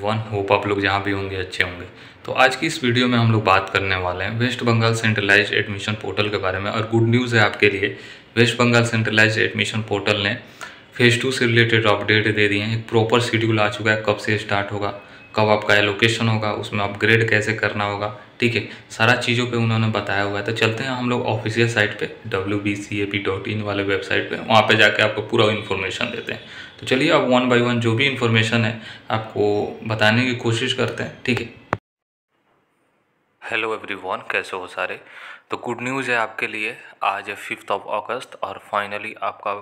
one hope आप लोग जहाँ भी होंगे अच्छे होंगे तो आज की इस वीडियो में हम लोग बात करने वाले हैं West Bengal centralise admission portal के बारे में और गुड न्यूज़ है आपके लिए West Bengal centralise admission portal ने फेज़ टू से रिलेटेड अपडेट दे दिए हैं एक प्रॉपर शेड्यूल आ चुका है कब से स्टार्ट होगा कब आपका एलोकेशन होगा उसमें अपग्रेड कैसे करना होगा ठीक है सारा चीज़ों पे उन्होंने बताया हुआ है तो चलते हैं हम लोग ऑफिशियल साइट पे डब्ल्यू वाले वेबसाइट पे वहाँ पे जाके आपको पूरा इन्फॉर्मेशन देते हैं तो चलिए आप वन बाई वन जो भी इन्फॉर्मेशन है आपको बताने की कोशिश करते हैं ठीक है हेलो एवरीवन कैसे हो सारे तो गुड न्यूज़ है आपके लिए आज है फिफ्थ ऑफ अगस्त और फाइनली आपका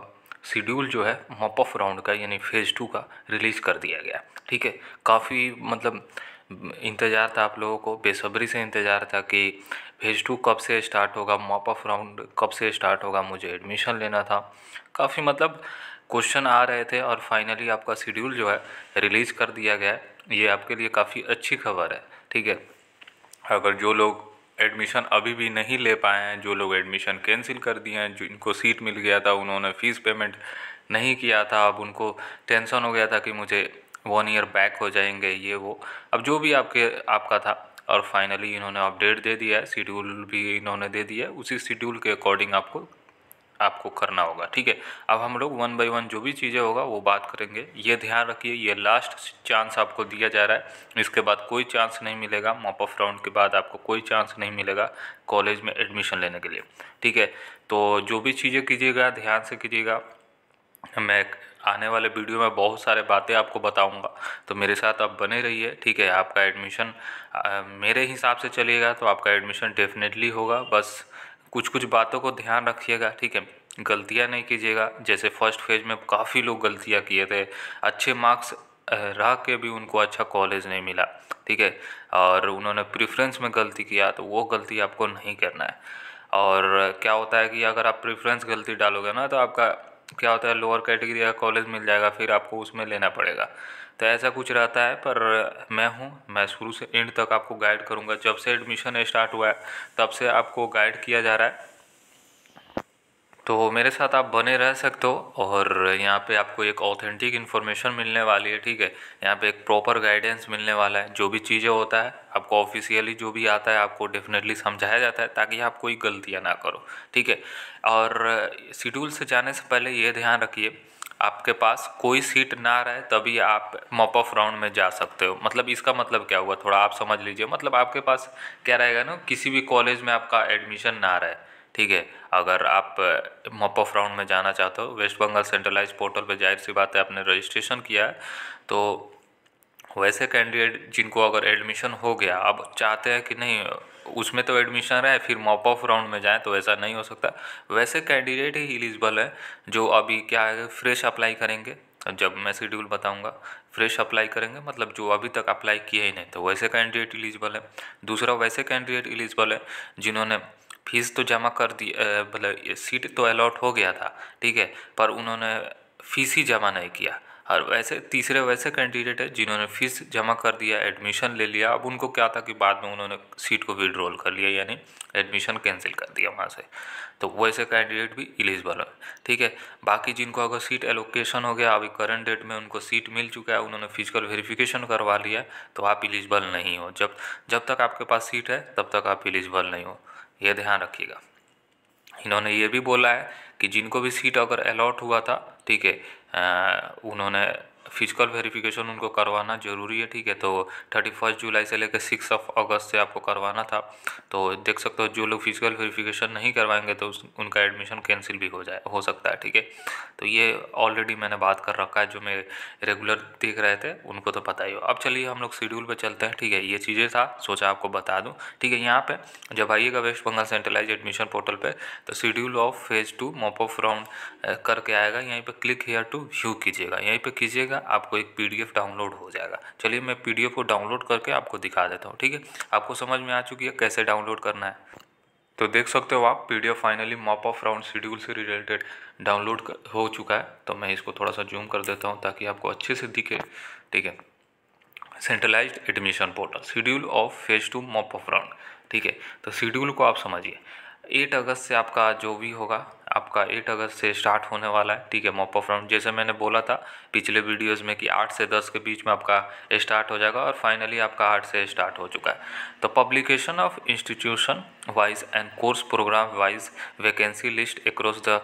शेड्यूल जो है मॉप ऑफ राउंड का यानी फेज़ टू का रिलीज़ कर दिया गया ठीक है काफ़ी मतलब इंतज़ार था आप लोगों को बेसब्री से इंतज़ार था कि फेज़ टू कब से स्टार्ट होगा मॉप अप राउंड कब से स्टार्ट होगा मुझे एडमिशन लेना था काफ़ी मतलब क्वेश्चन आ रहे थे और फाइनली आपका शेड्यूल जो है रिलीज़ कर दिया गया है ये आपके लिए काफ़ी अच्छी खबर है ठीक है अगर जो लोग एडमिशन अभी भी नहीं ले पाए हैं जो लोग एडमिशन कैंसिल कर दिए हैं जिनको सीट मिल गया था उन्होंने फ़ीस पेमेंट नहीं किया था अब उनको टेंशन हो गया था कि मुझे वन ईयर बैक हो जाएंगे ये वो अब जो भी आपके आपका था और फाइनली इन्होंने अपडेट दे दिया है शेड्यूल भी इन्होंने दे दिया है उसी शेड्यूल के अकॉर्डिंग आपको आपको करना होगा ठीक है अब हम लोग वन बाई वन जो भी चीज़ें होगा वो बात करेंगे ये ध्यान रखिए ये लास्ट चांस आपको दिया जा रहा है इसके बाद कोई चांस नहीं मिलेगा मॉप ऑफ राउंड के बाद आपको कोई चांस नहीं मिलेगा कॉलेज में एडमिशन लेने के लिए ठीक है तो जो भी चीज़ें कीजिएगा ध्यान से कीजिएगा मैं आने वाले वीडियो में बहुत सारे बातें आपको बताऊंगा तो मेरे साथ आप बने रहिए ठीक है आपका एडमिशन मेरे हिसाब से चलिएगा तो आपका एडमिशन डेफिनेटली होगा बस कुछ कुछ बातों को ध्यान रखिएगा ठीक है गलतियाँ नहीं कीजिएगा जैसे फर्स्ट फेज में काफ़ी लोग गलतियाँ किए थे अच्छे मार्क्स रह के भी उनको अच्छा कॉलेज नहीं मिला ठीक है और उन्होंने प्रिफ्रेंस में गलती किया तो वो गलती आपको नहीं करना है और क्या होता है कि अगर आप प्रेफरेंस गलती डालोगे ना तो आपका क्या होता है लोअर कैटेगरी का कॉलेज मिल जाएगा फिर आपको उसमें लेना पड़ेगा तो ऐसा कुछ रहता है पर मैं हूँ मैं शुरू से एंड तक आपको गाइड करूँगा जब से एडमिशन स्टार्ट हुआ है तब से आपको गाइड किया जा रहा है तो मेरे साथ आप बने रह सकते हो और यहाँ पे आपको एक ऑथेंटिक इन्फॉर्मेशन मिलने वाली है ठीक है यहाँ पे एक प्रॉपर गाइडेंस मिलने वाला है जो भी चीज़ें होता है आपको ऑफिशियली जो भी आता है आपको डेफिनेटली समझाया जाता है ताकि आप कोई गलतियाँ ना करो ठीक है और शेड्यूल से जाने से पहले ये ध्यान रखिए आपके पास कोई सीट ना रहे तभी आप मॉप ऑफ राउंड में जा सकते हो मतलब इसका मतलब क्या हुआ थोड़ा आप समझ लीजिए मतलब आपके पास क्या रहेगा ना किसी भी कॉलेज में आपका एडमिशन ना रहे ठीक है अगर आप मॉप ऑफ राउंड में जाना चाहते हो वेस्ट बंगाल सेंट्रलाइज पोर्टल पर जाहिर सी बात है आपने रजिस्ट्रेशन किया है तो वैसे कैंडिडेट जिनको अगर एडमिशन हो गया अब चाहते हैं कि नहीं उसमें तो एडमिशन रहे फिर मॉप ऑफ राउंड में जाएं तो ऐसा नहीं हो सकता वैसे कैंडिडेट ही एलिजिबल है जो अभी क्या है फ्रेश अप्लाई करेंगे जब मैं शेड्यूल बताऊंगा फ्रेश अप्लाई करेंगे मतलब जो अभी तक अप्लाई किए ही नहीं तो वैसे कैंडिडेट एलिजिबल है दूसरा वैसे कैंडिडेट एलिजिबल है जिन्होंने फीस तो जमा कर दी मतलब सीट तो अलॉट हो गया था ठीक है पर उन्होंने फीस ही जमा नहीं किया और वैसे तीसरे वैसे कैंडिडेट है जिन्होंने फीस जमा कर दिया एडमिशन ले लिया अब उनको क्या था कि बाद में उन्होंने सीट को विड्रॉल कर लिया यानी एडमिशन कैंसिल कर दिया वहाँ से तो वैसे कैंडिडेट भी एलिजिबल है ठीक है बाकी जिनको अगर सीट एलोकेशन हो गया अभी करंट डेट में उनको सीट मिल चुका है उन्होंने फिजिकल वेरिफिकेशन करवा लिया तो आप इलिजिबल नहीं हो जब जब तक आपके पास सीट है तब तक आप इलिजिबल नहीं हो यह ध्यान रखिएगा इन्होंने ये भी बोला है कि जिनको भी सीट अगर अलॉट हुआ था ठीक है उन्होंने फिजिकल वेरिफिकेशन उनको करवाना ज़रूरी है ठीक है तो थर्टी फर्स्ट जुलाई से लेकर सिक्स ऑफ अगस्त से आपको करवाना था तो देख सकते हो जो लोग फिजिकल वेरिफिकेशन नहीं करवाएंगे तो उस, उनका एडमिशन कैंसिल भी हो जाए हो सकता है ठीक है तो ये ऑलरेडी मैंने बात कर रखा है जो मैं रेगुलर देख रहे थे उनको तो पता ही हो अब चलिए हम लोग शेड्यूल पर चलते हैं ठीक है ये चीज़ें था सोचा आपको बता दूँ ठीक है यहाँ पर जब आइएगा West Bengal centralise admission portal पर तो schedule of phase two mop up round करके आएगा यहीं पर क्लिक हेयर टू व्यू कीजिएगा यहीं पर कीजिएगा जाएगा आपको एक पीडीएफ डाउनलोड हो जाएगा चलिए मैं पीडीएफ को डाउनलोड करके आपको दिखा देता हूँ ठीक है आपको समझ में आ चुकी है कैसे डाउनलोड करना है तो देख सकते हो आप PDF finally mop up round schedule से रिलेटेड डाउनलोड हो चुका है तो मैं इसको थोड़ा सा जूम कर देता हूँ ताकि आपको अच्छे से दिखे ठीक है centralised admission portal schedule of phase two mop up round ठीक है तो शेड्यूल को आप समझिए एट अगस्त से आपका जो भी होगा आपका एट अगस्त से स्टार्ट होने वाला है ठीक है ऑफ राउंड जैसे मैंने बोला था पिछले वीडियोस में कि आठ से दस के बीच में आपका स्टार्ट हो जाएगा और फाइनली आपका आठ से स्टार्ट हो चुका है तो publication of institution wise and course programme wise vacancy list across the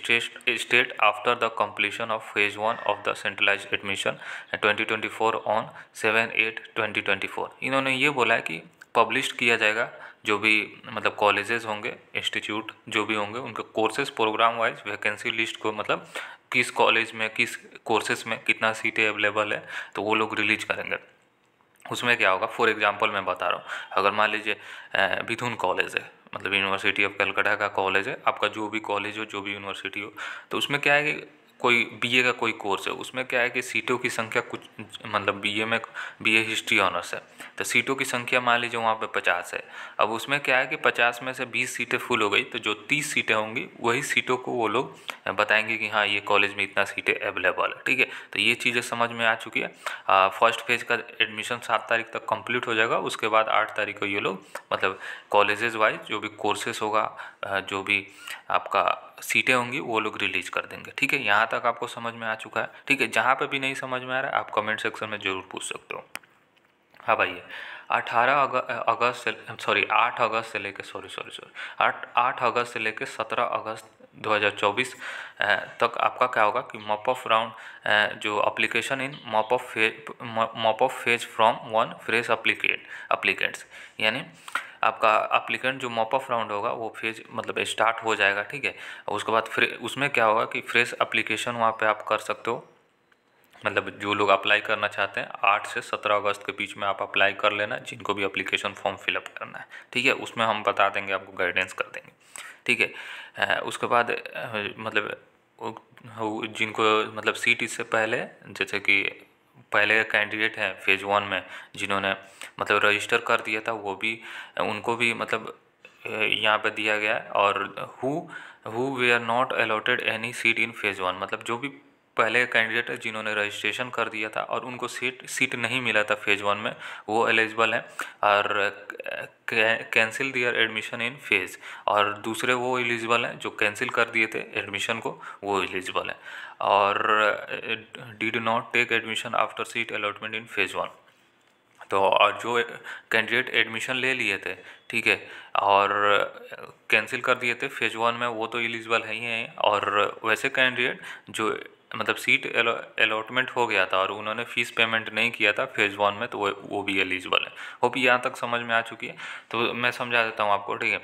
state after the completion of phase one of the centralise admission twenty twenty four on seven eight twenty twenty four इन्होंने ये बोला है कि publish किया जाएगा जो भी मतलब कॉलेजेस होंगे इंस्टीट्यूट जो भी होंगे उनके courses programme wise vacancy list को मतलब किस कॉलेज में किस कोर्सेज में कितना सीटें अवेलेबल है तो वो लोग रिलीज करेंगे उसमें क्या होगा फॉर एग्जाम्पल मैं बता रहा हूँ अगर मान लीजिए बिथुन कॉलेज है मतलब यूनिवर्सिटी ऑफ कलकत्ता का कॉलेज है आपका जो भी कॉलेज हो जो भी यूनिवर्सिटी हो तो उसमें क्या है कि कोई बीए का कोई कोर्स है उसमें क्या है कि सीटों की संख्या कुछ मतलब बीए में बीए हिस्ट्री ऑनर्स है तो सीटों की संख्या मान लीजिए वहाँ पे पचास है अब उसमें क्या है कि पचास में से बीस सीटें फुल हो गई तो जो तीस सीटें होंगी वही सीटों को वो लोग बताएंगे कि हाँ ये कॉलेज में इतना सीटें अवेलेबल है ठीक है तो ये चीज़ें समझ में आ चुकी है फर्स्ट फेज का एडमिशन सात तारीख तक कम्प्लीट हो जाएगा उसके बाद आठ तारीख को ये लोग मतलब कॉलेजेज वाइज जो भी कोर्सेस होगा जो भी आपका सीटें होंगी वो लोग रिलीज कर देंगे ठीक है यहाँ तक आपको समझ में आ चुका है ठीक है जहाँ पे भी नहीं समझ में आ रहा है आप कमेंट सेक्शन में ज़रूर पूछ सकते हो हाँ भाई अठारह अगस्त से सॉरी आठ अगस्त से लेकर सॉरी सॉरी सॉरी आठ आठ अगस्त से लेकर सत्रह अगस्त 2024 तक आपका क्या होगा कि मॉप ऑफ राउंड जो application in mop up phase mop up phase from one fresh applicant applicants यानी आपका अप्लीकेंट जो मॉपअप राउंड होगा वो फेज मतलब स्टार्ट हो जाएगा ठीक है उसके बाद फिर उसमें क्या होगा कि फ्रेश अप्लीकेशन वहाँ पर आप कर सकते हो मतलब जो लोग अप्लाई करना चाहते हैं आठ से सत्रह अगस्त के बीच में आप अप्लाई कर लेना जिनको भी अप्लीकेशन फॉर्म फिलअप करना है ठीक है उसमें हम बता देंगे आपको गाइडेंस कर देंगे ठीक है उसके बाद मतलब जिनको मतलब सीट इससे पहले जैसे कि पहले कैंडिडेट हैं फेज़ वन में जिन्होंने मतलब रजिस्टर कर दिया था वो भी उनको भी मतलब यहाँ पर दिया गया और who who we are not allotted any seat in phase one मतलब जो भी पहले कैंडिडेट जिन्होंने रजिस्ट्रेशन कर दिया था और उनको सीट सीट नहीं मिला था फेज़ वन में वो एलिजिबल हैं और cancel their admission in phase और दूसरे वो एलिजिबल हैं जो कैंसिल कर दिए थे एडमिशन को वो एलिजिबल हैं और did not take admission after seat allotment in phase one तो और जो कैंडिडेट एडमिशन ले लिए थे ठीक है और कैंसिल uh, कर दिए थे फेज वन में वो तो एलिजिबल है ही हैं और uh, वैसे कैंडिडेट जो मतलब सीट अलॉटमेंट हो गया था और उन्होंने फ़ीस पेमेंट नहीं किया था फेज़ वन में तो वो वो भी एलिजिबल है होप यहाँ तक समझ में आ चुकी है तो मैं समझा देता हूँ आपको ठीक है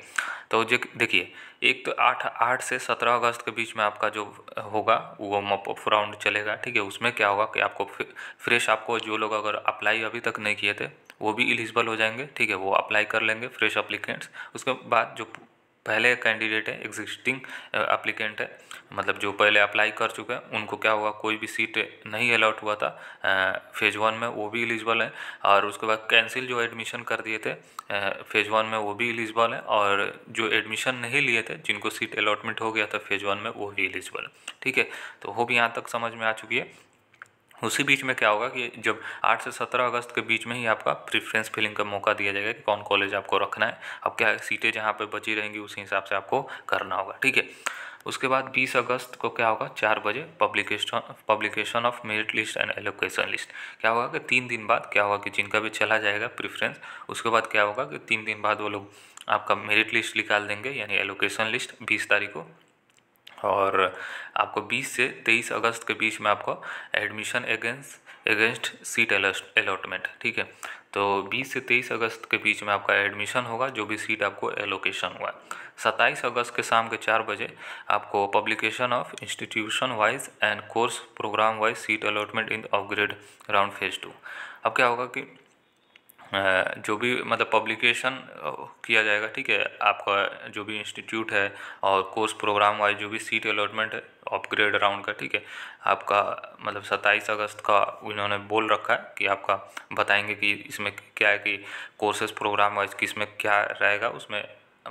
तो देखिए एक तो आठ आठ से सत्रह अगस्त के बीच में आपका जो होगा वो मॉप राउंड चलेगा ठीक है उसमें क्या होगा कि आपको फ्रेश आपको जो लोग अगर अप्लाई अभी तक नहीं किए थे वो भी एलिजिबल हो जाएंगे ठीक है वो अप्लाई कर लेंगे फ्रेश अप्लीकेंट्स उसके बाद जो पहले कैंडिडेट है एग्जिस्टिंग अप्लीकेंट है मतलब जो पहले अप्लाई कर चुके हैं उनको क्या हुआ कोई भी सीट नहीं अलाउट हुआ था फेज़ वन में वो भी एलिजिबल हैं और उसके बाद कैंसिल जो एडमिशन कर दिए थे फेज़ वन में वो भी एलिजिबल हैं और जो एडमिशन नहीं लिए थे जिनको सीट अलाटमेंट हो गया था फेज़ वन में वो भी एलिजिबल ठीक है तो भी यहाँ तक समझ में आ चुकी है उसी बीच में क्या होगा कि जब 8 से 17 अगस्त के बीच में ही आपका प्रीफ्रेंस फिलिंग का मौका दिया जाएगा कि कौन कॉलेज आपको रखना है अब क्या है सीटें जहाँ पर बची रहेंगी उसी हिसाब से आपको करना होगा ठीक है उसके बाद 20 अगस्त को क्या होगा चार बजे publication publication of merit list and allocation list क्या होगा कि तीन दिन बाद क्या होगा कि जिनका भी चला जाएगा प्रेफरेंस उसके बाद क्या होगा कि तीन दिन बाद वो लोग आपका मेरिट लिस्ट निकाल देंगे यानी एलोकेशन लिस्ट बीस तारीख को और आपको 20 से 23 अगस्त के बीच में आपको admission against against seat allotment ठीक है तो 20 से 23 अगस्त के बीच में आपका एडमिशन होगा जो भी सीट आपको एलोकेशन हुआ सत्ताईस अगस्त के शाम के चार बजे आपको publication of institution wise and course programme wise seat allotment in upgrade round phase two अब क्या होगा कि जो भी मतलब पब्लिकेशन किया जाएगा ठीक है आपका जो भी इंस्टीट्यूट है और कोर्स प्रोग्राम वाइज जो भी सीट अलॉटमेंट है अपग्रेड राउंड का ठीक है आपका मतलब सत्ताईस अगस्त का इन्होंने बोल रखा है कि आपका बताएंगे कि इसमें क्या है कि कोर्सेज प्रोग्राम वाइज किस में क्या रहेगा उसमें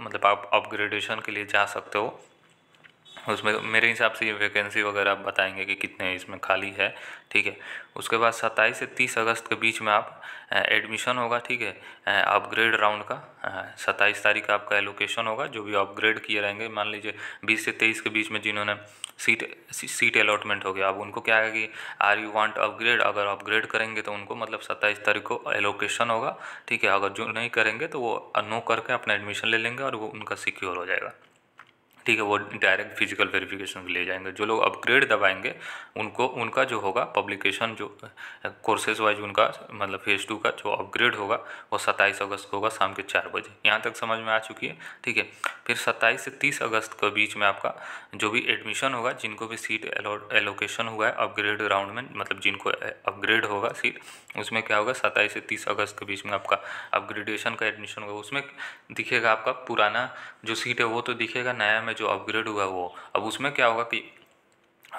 मतलब आप अपग्रेडेशन के लिए जा सकते हो उसमें तो मेरे हिसाब से ये वैकेंसी वगैरह आप बताएंगे कि कितने इसमें खाली है ठीक है उसके बाद सत्ताईस से तीस अगस्त के बीच में आप एडमिशन होगा ठीक है अपग्रेड राउंड का सत्ताईस तारीख का आपका एलोकेशन होगा जो भी अपग्रेड किए रहेंगे मान लीजिए बीस से तेईस के बीच में जिन्होंने सीट सीट अलॉटमेंट हो गया अब उनको क्या है कि आर यू वांट अपग्रेड अगर अपग्रेड करेंगे तो उनको मतलब सत्ताईस तारीख को एलोकेशन होगा ठीक है अगर जो नहीं करेंगे तो वो नो करके अपना एडमिशन ले लेंगे और वो उनका सिक्योर हो जाएगा ठीक है वो डायरेक्ट फिजिकल वेरिफिकेशन के लिए जाएंगे जो लोग अपग्रेड दबाएंगे उनको उनका जो होगा पब्लिकेशन जो कोर्सेज वाइज उनका मतलब फेज़ टू का जो अपग्रेड होगा वो सत्ताईस अगस्त को होगा शाम के चार बजे यहाँ तक समझ में आ चुकी है ठीक है फिर सत्ताईस से तीस अगस्त के बीच में आपका जो भी एडमिशन होगा जिनको भी सीट एलोकेशन हुआ है अपग्रेड राउंड में मतलब जिनको अपग्रेड होगा सीट उसमें क्या होगा सत्ताईस से तीस अगस्त के बीच में आपका अपग्रेडेशन का एडमिशन होगा उसमें दिखेगा आपका पुराना जो सीट है वो तो दिखेगा नया में में जो अपग्रेड हुआ वो अब उसमें क्या होगा कि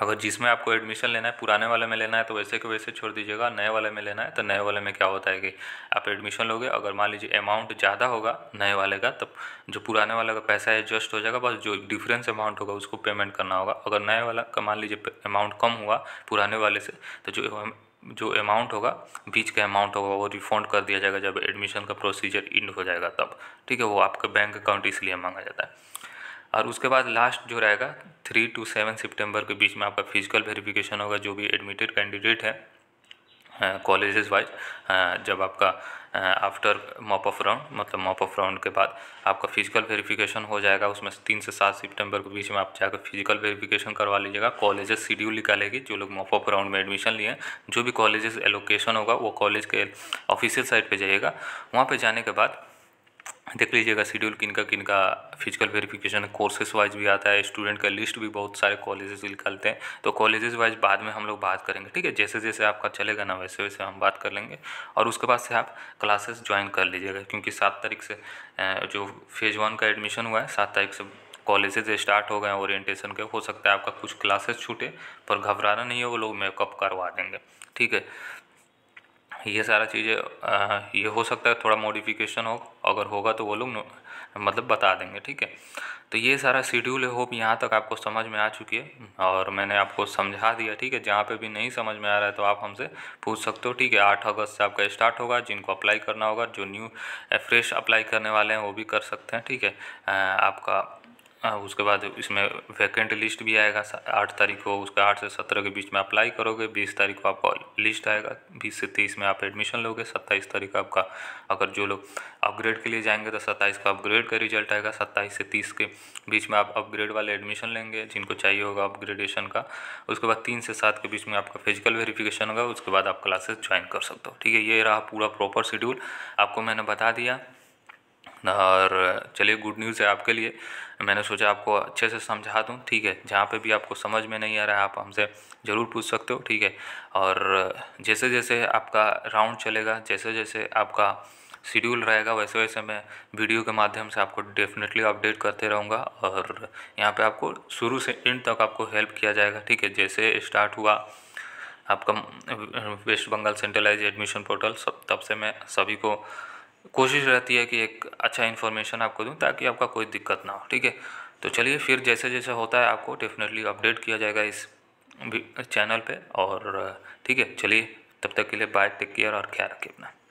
अगर जिसमें आपको एडमिशन लेना है पुराने वाले में लेना है तो वैसे के वैसे छोड़ दीजिएगा नए वाले में लेना है तो नए वाले में क्या होता है कि आप एडमिशन लोगे अगर मान लीजिए अमाउंट ज़्यादा होगा नए वाले का तब जो पुराने वाले का पैसा एडजस्ट हो जाएगा बस जो डिफरेंस अमाउंट होगा उसको पेमेंट करना होगा अगर नए वाला का मान लीजिए अमाउंट कम हुआ पुराने वाले से तो जो जो अमाउंट होगा बीच का अमाउंट होगा वो रिफंड कर दिया जाएगा जब एडमिशन का प्रोसीजर इंड हो जाएगा तब ठीक है वो आपका बैंक अकाउंट इसलिए मांगा जाता है और उसके बाद लास्ट जो रहेगा थ्री टू सेवन सितंबर के बीच में आपका फिजिकल वेरिफिकेशन होगा जो भी एडमिटेड कैंडिडेट है कॉलेजेस वाइज जब आपका आफ्टर मॉप ऑफ राउंड मतलब मॉप ऑफ राउंड के बाद आपका फिजिकल वेरिफिकेशन हो जाएगा उसमें तीन से सात सितंबर के बीच में आप जाकर फिजिकल वेरिफिकेशन करवा लीजिएगा कॉलेजेस शेड्यूल निकालेगी जो लोग मॉप ऑफ राउंड में एडमिशन लिए हैं जो भी कॉलेजेस एलोकेशन होगा वो कॉलेज के ऑफिशियल साइट पे जाइएगा वहाँ पे जाने के बाद देख लीजिएगा शेड्यूल किनका का फिजिकल वेरिफिकेशन कोर्सेज वाइज भी आता है स्टूडेंट का लिस्ट भी बहुत सारे कॉलेजेस निकालते हैं तो कॉलेजेस वाइज बाद में हम लोग बात करेंगे ठीक है जैसे जैसे आपका चलेगा ना वैसे वैसे हम बात कर लेंगे और उसके बाद से आप क्लासेस ज्वाइन कर लीजिएगा क्योंकि सात तारीख से जो फेज़ वन का एडमिशन हुआ है सात तारीख से कॉलेजेज स्टार्ट हो गए हैं ओरिएंटेशन के हो सकता है आपका कुछ क्लासेस छूटे पर घबराना नहीं है वो लोग मेकअप करवा देंगे ठीक है ये सारा चीज़ें ये हो सकता है थोड़ा मॉडिफिकेशन हो अगर होगा तो वो लोग मतलब बता देंगे ठीक है तो ये सारा शेड्यूल है होप यहाँ तक आपको समझ में आ चुकी है और मैंने आपको समझा दिया ठीक है जहाँ पे भी नहीं समझ में आ रहा है तो आप हमसे पूछ सकते हो ठीक है आठ अगस्त से आपका स्टार्ट होगा जिनको अप्लाई करना होगा जो न्यू फ्रेश अप्लाई करने वाले हैं वो भी कर सकते हैं ठीक है आपका हाँ, उसके बाद इसमें वैकेंट लिस्ट भी आएगा आठ तारीख को उसके आठ से सत्रह के बीच में अप्लाई करोगे बीस तारीख को आपका लिस्ट आएगा बीस से तीस में आप एडमिशन लोगे सत्ताईस तारीख आपका अगर जो लोग अपग्रेड के लिए जाएंगे तो सत्ताईस का अपग्रेड का रिजल्ट आएगा सत्ताईस से तीस के बीच में आप अपग्रेड वाले एडमिशन लेंगे जिनको चाहिए होगा अपग्रेडेशन का उसके बाद तीन से सात के बीच में आपका फिजिकल वेरीफिकेशन होगा उसके बाद आप क्लासेस ज्वाइन कर सकते हो ठीक है ये रहा पूरा प्रॉपर शेड्यूल आपको मैंने बता दिया और चलिए गुड न्यूज़ है आपके लिए मैंने सोचा आपको अच्छे से समझा दूँ ठीक है जहाँ पे भी आपको समझ में नहीं आ रहा है आप हमसे ज़रूर पूछ सकते हो ठीक है और जैसे जैसे आपका राउंड चलेगा जैसे जैसे आपका शेड्यूल रहेगा वैसे वैसे मैं वीडियो के माध्यम से आपको डेफिनेटली अपडेट करते रहूँगा और यहाँ पे आपको शुरू से एंड तक आपको हेल्प किया जाएगा ठीक है जैसे स्टार्ट हुआ आपका West Bengal centralise admission portal सब तब से मैं सभी को कोशिश रहती है कि एक अच्छा इन्फॉर्मेशन आपको दूँ ताकि आपका कोई दिक्कत ना हो ठीक है तो चलिए फिर जैसे जैसे होता है आपको डेफिनेटली अपडेट किया जाएगा इस चैनल पे और ठीक है चलिए तब तक के लिए बाय टेक केयर और ख्याल रखिए अपना